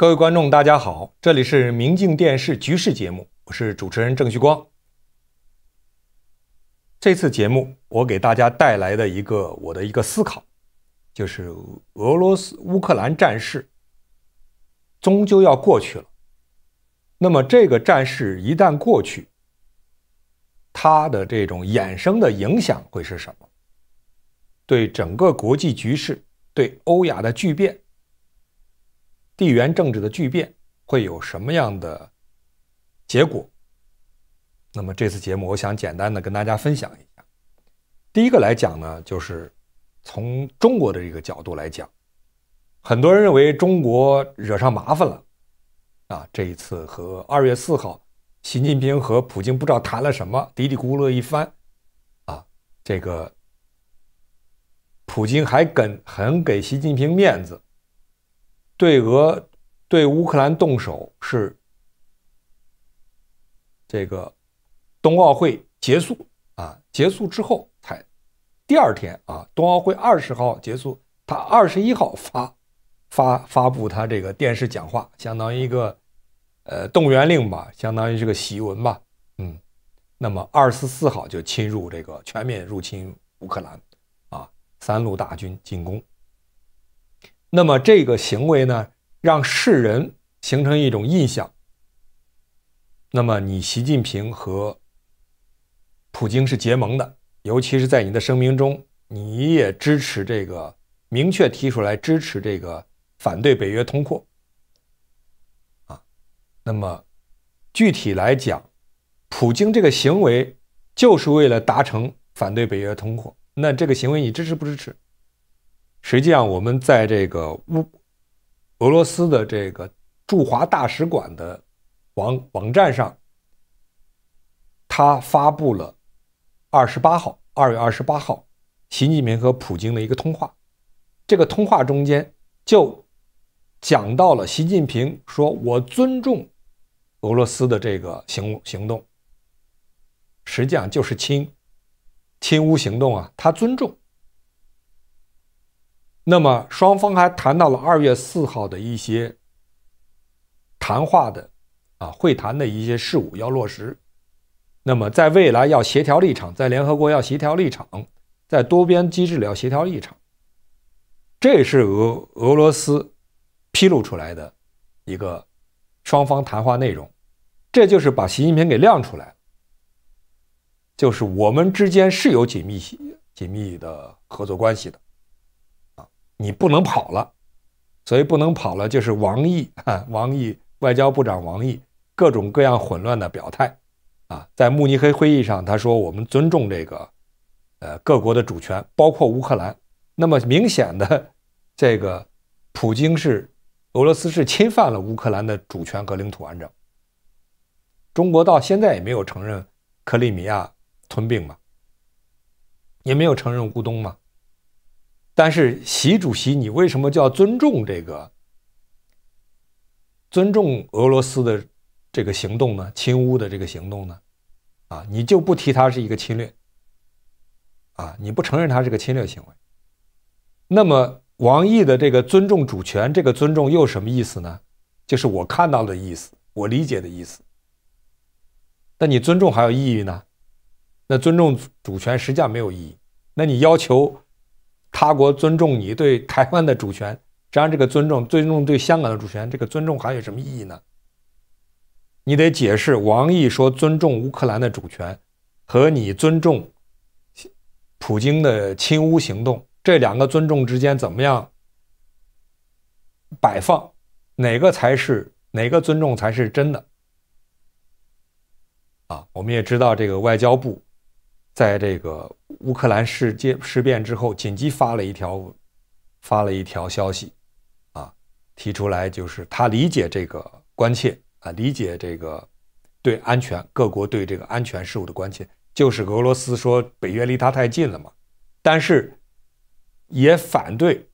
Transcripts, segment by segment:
各位观众，大家好，这里是《明镜电视局势》节目，我是主持人郑旭光。这次节目我给大家带来的一个我的一个思考，就是俄罗斯乌克兰战事终究要过去了。那么，这个战事一旦过去，它的这种衍生的影响会是什么？对整个国际局势，对欧亚的巨变？地缘政治的巨变会有什么样的结果？那么这次节目，我想简单的跟大家分享一下。第一个来讲呢，就是从中国的这个角度来讲，很多人认为中国惹上麻烦了啊。这一次和二月四号，习近平和普京不知道谈了什么，嘀嘀咕咕了一番啊。这个普京还跟很给习近平面子。对俄、对乌克兰动手是这个冬奥会结束啊，结束之后才第二天啊，冬奥会二十号结束，他二十一号发发发布他这个电视讲话，相当于一个呃动员令吧，相当于是个檄文吧，嗯，那么二十四号就侵入这个全面入侵乌克兰啊，三路大军进攻。那么这个行为呢，让世人形成一种印象。那么你习近平和普京是结盟的，尤其是在你的声明中，你也支持这个，明确提出来支持这个反对北约通货。啊，那么具体来讲，普京这个行为就是为了达成反对北约通货，那这个行为你支持不支持？实际上，我们在这个乌俄罗斯的这个驻华大使馆的网网站上，他发布了二十八号，二月二十八号，习近平和普京的一个通话。这个通话中间就讲到了习近平说：“我尊重俄罗斯的这个行行动，实际上就是亲亲乌行动啊，他尊重。”那么双方还谈到了二月四号的一些谈话的啊会谈的一些事务要落实，那么在未来要协调立场，在联合国要协调立场，在多边机制里要协调立场，这是俄俄罗斯披露出来的一个双方谈话内容，这就是把习近平给亮出来，就是我们之间是有紧密紧密的合作关系的。你不能跑了，所以不能跑了就是王毅，哈，王毅外交部长王毅各种各样混乱的表态，啊，在慕尼黑会议上他说我们尊重这个，呃各国的主权，包括乌克兰。那么明显的，这个普京是俄罗斯是侵犯了乌克兰的主权和领土完整。中国到现在也没有承认克里米亚吞并嘛，也没有承认乌东嘛。但是，习主席，你为什么叫尊重这个尊重俄罗斯的这个行动呢？亲乌的这个行动呢？啊，你就不提它是一个侵略啊？你不承认它是个侵略行为？那么，王毅的这个尊重主权，这个尊重又什么意思呢？就是我看到的意思，我理解的意思。那你尊重还有意义呢？那尊重主权实际上没有意义。那你要求？他国尊重你对台湾的主权，加上这个尊重，尊重对香港的主权，这个尊重还有什么意义呢？你得解释，王毅说尊重乌克兰的主权，和你尊重普京的亲乌行动，这两个尊重之间怎么样摆放？哪个才是哪个尊重才是真的？啊，我们也知道这个外交部在这个。乌克兰事件事变之后，紧急发了一条发了一条消息，啊，提出来就是他理解这个关切啊，理解这个对安全各国对这个安全事务的关切，就是俄罗斯说北约离他太近了嘛，但是也反对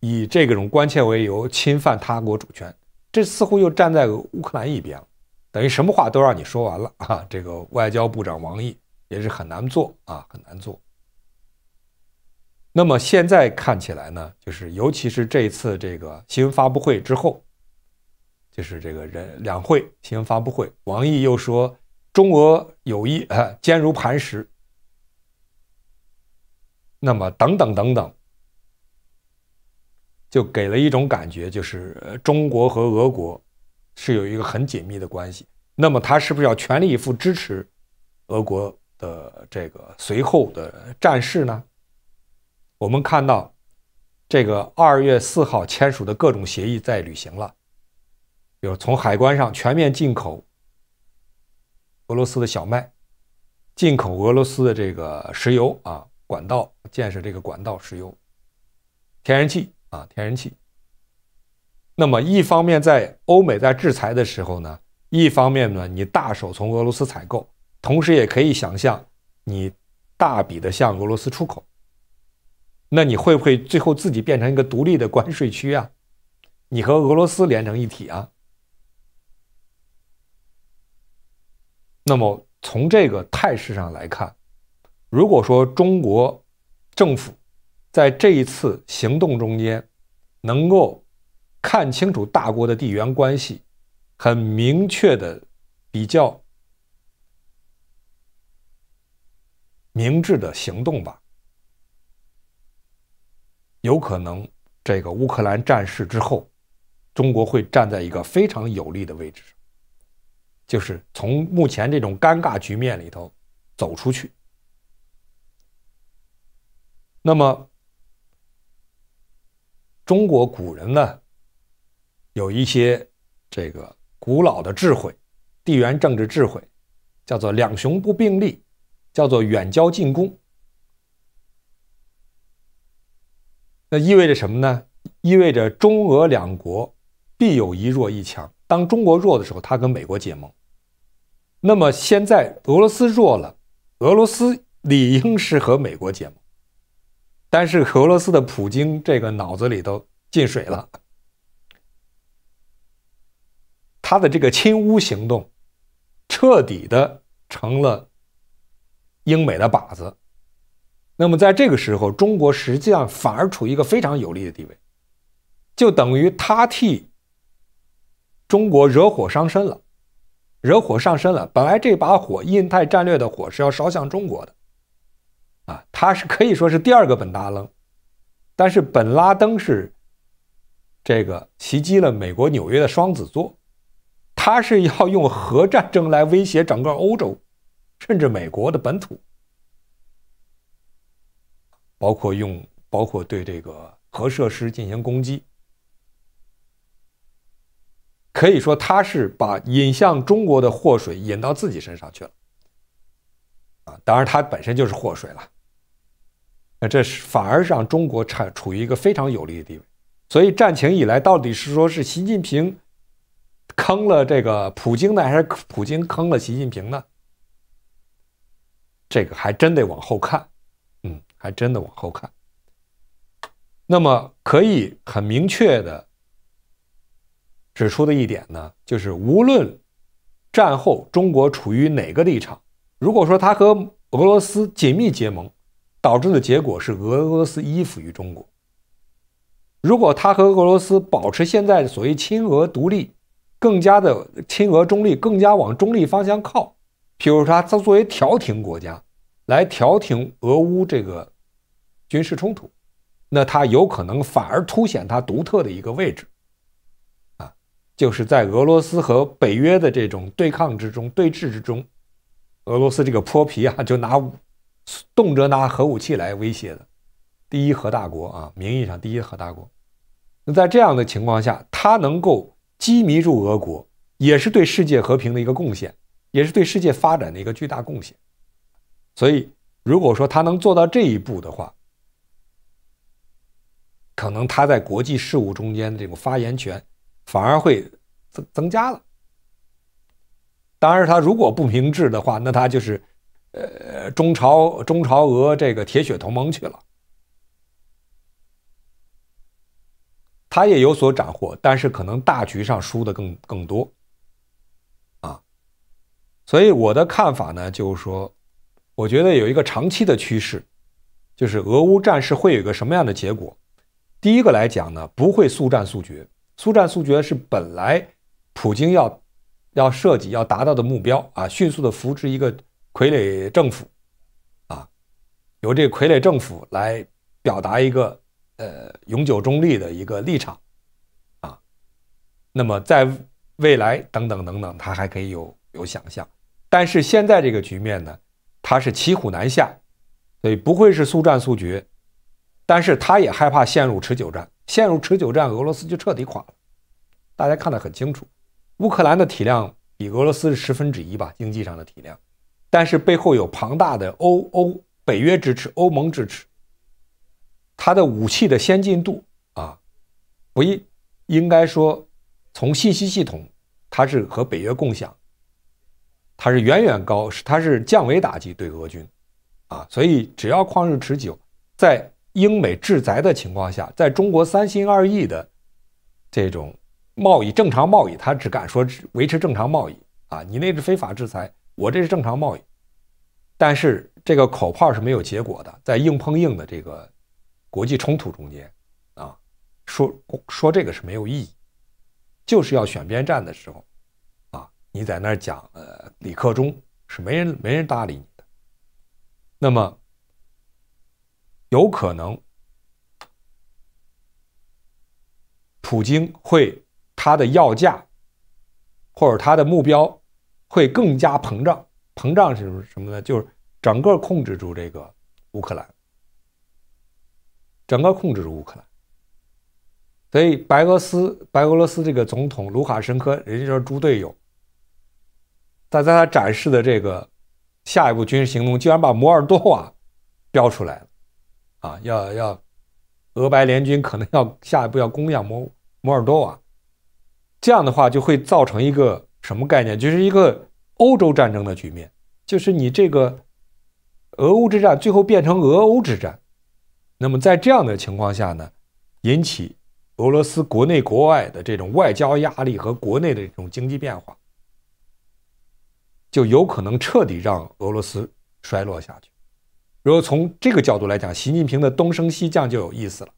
以这种关切为由侵犯他国主权，这似乎又站在乌克兰一边了，等于什么话都让你说完了啊！这个外交部长王毅也是很难做啊，很难做。那么现在看起来呢，就是尤其是这一次这个新闻发布会之后，就是这个人两会新闻发布会，王毅又说中俄友谊啊坚如磐石。那么等等等等，就给了一种感觉，就是中国和俄国是有一个很紧密的关系。那么他是不是要全力以赴支持俄国的这个随后的战事呢？我们看到，这个二月四号签署的各种协议在履行了，比如从海关上全面进口俄罗斯的小麦，进口俄罗斯的这个石油啊，管道建设这个管道石油、天然气啊，天然气。那么一方面在欧美在制裁的时候呢，一方面呢你大手从俄罗斯采购，同时也可以想象你大笔的向俄罗斯出口。那你会不会最后自己变成一个独立的关税区啊？你和俄罗斯连成一体啊？那么从这个态势上来看，如果说中国政府在这一次行动中间能够看清楚大国的地缘关系，很明确的比较明智的行动吧。有可能，这个乌克兰战事之后，中国会站在一个非常有利的位置，就是从目前这种尴尬局面里头走出去。那么，中国古人呢，有一些这个古老的智慧，地缘政治智慧，叫做“两雄不并立”，叫做“远交近攻”。那意味着什么呢？意味着中俄两国必有一弱一强。当中国弱的时候，他跟美国结盟。那么现在俄罗斯弱了，俄罗斯理应是和美国结盟。但是俄罗斯的普京这个脑子里头进水了，他的这个亲乌行动，彻底的成了英美的靶子。那么在这个时候，中国实际上反而处于一个非常有利的地位，就等于他替中国惹火伤身了，惹火上身了。本来这把火，印太战略的火是要烧向中国的，啊，他是可以说是第二个本拉登，但是本拉登是这个袭击了美国纽约的双子座，他是要用核战争来威胁整个欧洲，甚至美国的本土。包括用，包括对这个核设施进行攻击，可以说他是把引向中国的祸水引到自己身上去了，啊，当然他本身就是祸水了，那这是反而让中国产处于一个非常有利的地位。所以战情以来，到底是说是习近平坑了这个普京呢，还是普京坑了习近平呢？这个还真得往后看。还真的往后看。那么可以很明确的指出的一点呢，就是无论战后中国处于哪个立场，如果说他和俄罗斯紧密结盟，导致的结果是俄罗斯依附于中国；如果他和俄罗斯保持现在所谓亲俄独立，更加的亲俄中立，更加往中立方向靠，譬如说他作为调停国家。来调停俄乌这个军事冲突，那它有可能反而凸显它独特的一个位置，啊，就是在俄罗斯和北约的这种对抗之中、对峙之中，俄罗斯这个泼皮啊，就拿动辄拿核武器来威胁的，第一核大国啊，名义上第一核大国。那在这样的情况下，他能够激迷住俄国，也是对世界和平的一个贡献，也是对世界发展的一个巨大贡献。所以，如果说他能做到这一步的话，可能他在国际事务中间的这种发言权反而会增增加了。当然，他如果不明智的话，那他就是，呃，中朝中朝俄这个铁血同盟去了，他也有所斩获，但是可能大局上输的更更多。啊，所以我的看法呢，就是说。我觉得有一个长期的趋势，就是俄乌战事会有一个什么样的结果？第一个来讲呢，不会速战速决。速战速决是本来普京要要设计、要达到的目标啊，迅速的扶持一个傀儡政府，啊，由这傀儡政府来表达一个呃永久中立的一个立场啊。那么在未来等等等等，他还可以有有想象。但是现在这个局面呢？他是骑虎难下，所以不会是速战速决，但是他也害怕陷入持久战，陷入持久战，俄罗斯就彻底垮了。大家看得很清楚，乌克兰的体量比俄罗斯是十分之一吧，经济上的体量，但是背后有庞大的欧欧北约支持，欧盟支持。它的武器的先进度啊，不一，应该说，从信息系统，它是和北约共享。它是远远高，是它是降维打击对俄军，啊，所以只要旷日持久，在英美制裁的情况下，在中国三心二意的这种贸易正常贸易，他只敢说维持正常贸易啊，你那是非法制裁，我这是正常贸易，但是这个口号是没有结果的，在硬碰硬的这个国际冲突中间，啊，说说这个是没有意义，就是要选边站的时候，啊，你在那讲。呃。李克忠是没人没人搭理你的。那么，有可能，普京会他的要价，或者他的目标会更加膨胀。膨胀是什么？呢，就是整个控制住这个乌克兰，整个控制住乌克兰。所以，白俄斯白俄罗斯这个总统卢卡申科，人家说猪队友。但在他展示的这个下一步军事行动，竟然把摩尔多瓦标出来了啊！要要俄白联军可能要下一步要攻向摩摩尔多瓦，这样的话就会造成一个什么概念？就是一个欧洲战争的局面，就是你这个俄乌之战最后变成俄欧之战。那么在这样的情况下呢，引起俄罗斯国内国外的这种外交压力和国内的这种经济变化。就有可能彻底让俄罗斯衰落下去。如果从这个角度来讲，习近平的东升西降就有意思了。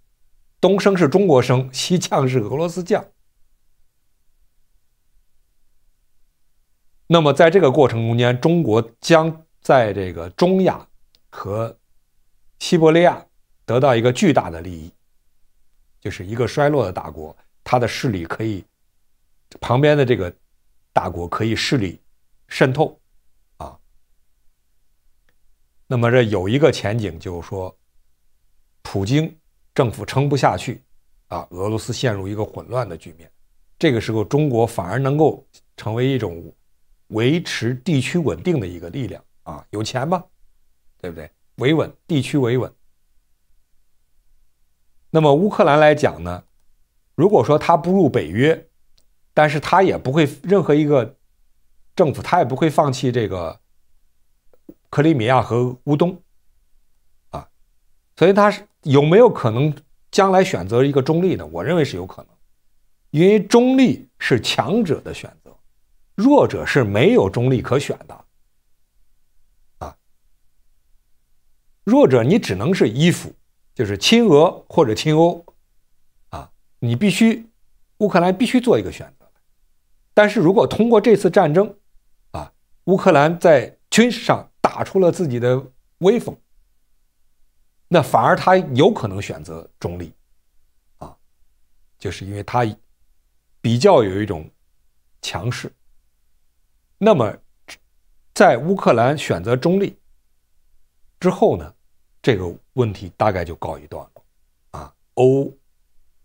东升是中国升，西降是俄罗斯降。那么在这个过程中间，中国将在这个中亚和西伯利亚得到一个巨大的利益，就是一个衰落的大国，它的势力可以旁边的这个大国可以势力。渗透，啊，那么这有一个前景，就是说，普京政府撑不下去，啊，俄罗斯陷入一个混乱的局面，这个时候中国反而能够成为一种维持地区稳定的一个力量，啊，有钱吧，对不对？维稳，地区维稳。那么乌克兰来讲呢，如果说他不入北约，但是他也不会任何一个。政府他也不会放弃这个克里米亚和乌东啊，所以他是有没有可能将来选择一个中立呢？我认为是有可能，因为中立是强者的选择，弱者是没有中立可选的啊。弱者你只能是依附，就是亲俄或者亲欧啊，你必须乌克兰必须做一个选择，但是如果通过这次战争，乌克兰在军事上打出了自己的威风，那反而他有可能选择中立，啊，就是因为他比较有一种强势。那么，在乌克兰选择中立之后呢，这个问题大概就告一段落，啊，欧、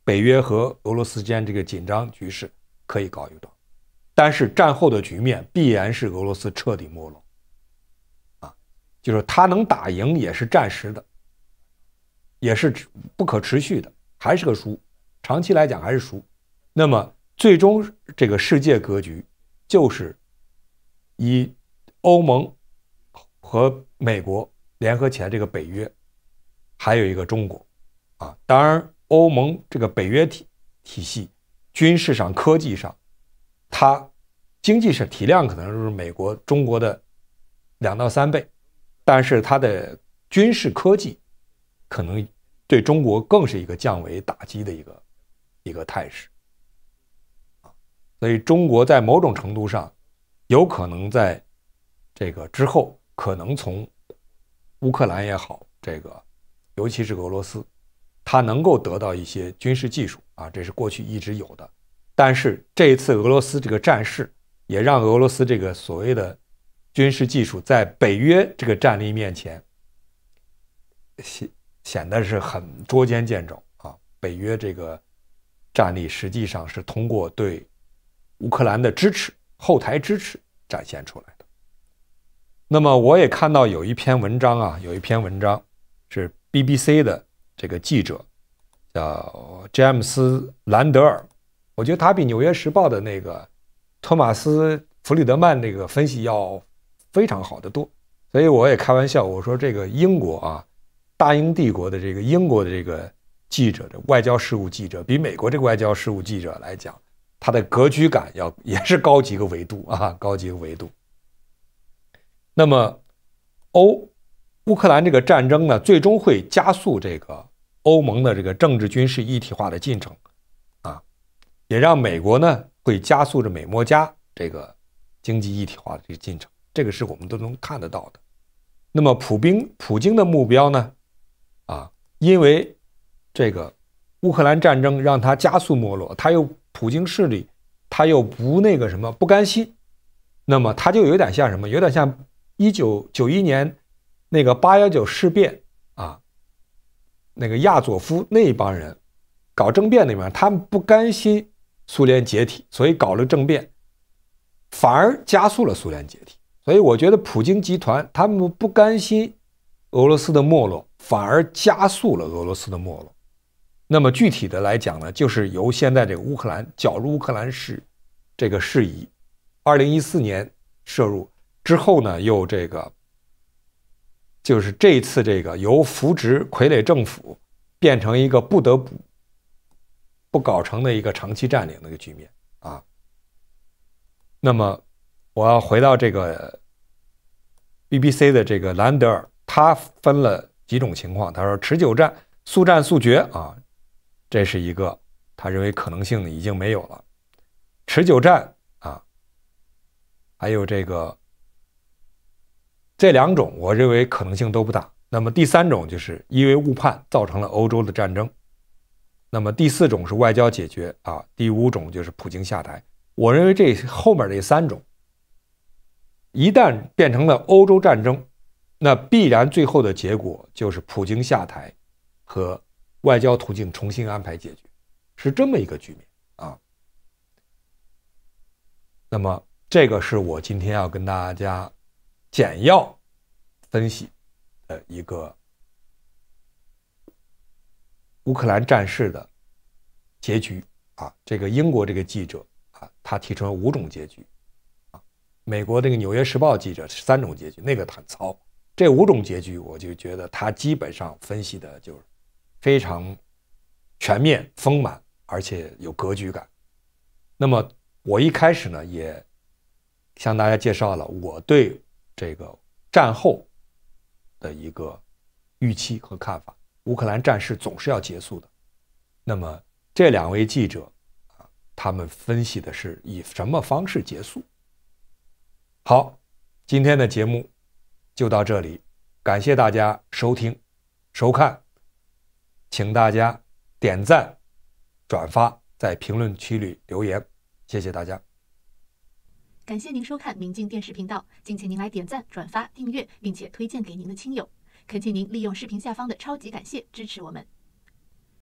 北约和俄罗斯间这个紧张局势可以告一段。但是战后的局面必然是俄罗斯彻底没落，啊，就是他能打赢也是暂时的，也是不可持续的，还是个输，长期来讲还是输。那么最终这个世界格局就是以欧盟和美国联合起来这个北约，还有一个中国，啊，当然欧盟这个北约体体系，军事上、科技上。它经济上体量可能就是美国、中国的两到三倍，但是它的军事科技可能对中国更是一个降维打击的一个一个态势所以中国在某种程度上有可能在这个之后，可能从乌克兰也好，这个尤其是俄罗斯，它能够得到一些军事技术啊，这是过去一直有的。但是这一次俄罗斯这个战事，也让俄罗斯这个所谓的军事技术在北约这个战力面前显显得是很捉襟见肘啊！北约这个战力实际上是通过对乌克兰的支持、后台支持展现出来的。那么我也看到有一篇文章啊，有一篇文章是 BBC 的这个记者叫詹姆斯·兰德尔。我觉得他比《纽约时报》的那个托马斯·弗里德曼那个分析要非常好的多，所以我也开玩笑，我说这个英国啊，大英帝国的这个英国的这个记者的外交事务记者，比美国这个外交事务记者来讲，他的格局感要也是高级个维度啊，高级个维度。那么，欧乌克兰这个战争呢，最终会加速这个欧盟的这个政治军事一体化的进程。也让美国呢会加速着美墨加这个经济一体化的这个进程，这个是我们都能看得到的。那么普兵普京的目标呢？啊，因为这个乌克兰战争让他加速没落，他又普京势力，他又不那个什么不甘心，那么他就有点像什么？有点像一九九一年那个八幺九事变啊，那个亚佐夫那一帮人搞政变那边，他们不甘心。苏联解体，所以搞了政变，反而加速了苏联解体。所以我觉得普京集团他们不甘心俄罗斯的没落，反而加速了俄罗斯的没落。那么具体的来讲呢，就是由现在这个乌克兰搅入乌克兰事这个事宜，二零一四年涉入之后呢，又这个就是这次这个由扶植傀儡政府变成一个不得不。不搞成的一个长期占领的一个局面啊。那么，我要回到这个 BBC 的这个兰德尔，他分了几种情况。他说，持久战、速战速决啊，这是一个他认为可能性已经没有了。持久战啊，还有这个这两种，我认为可能性都不大。那么第三种就是因为误判造成了欧洲的战争。那么第四种是外交解决啊，第五种就是普京下台。我认为这后面这三种，一旦变成了欧洲战争，那必然最后的结果就是普京下台和外交途径重新安排解决，是这么一个局面啊。那么这个是我今天要跟大家简要分析的一个。乌克兰战事的结局啊，这个英国这个记者啊，他提出了五种结局啊。美国这个《纽约时报》记者是三种结局，那个很糙。这五种结局，我就觉得他基本上分析的就是非常全面、丰满，而且有格局感。那么我一开始呢，也向大家介绍了我对这个战后的一个预期和看法。乌克兰战事总是要结束的，那么这两位记者啊，他们分析的是以什么方式结束？好，今天的节目就到这里，感谢大家收听、收看，请大家点赞、转发，在评论区里留言，谢谢大家。感谢您收看明镜电视频道，敬请您来点赞、转发、订阅，并且推荐给您的亲友。恳请您利用视频下方的“超级感谢”支持我们。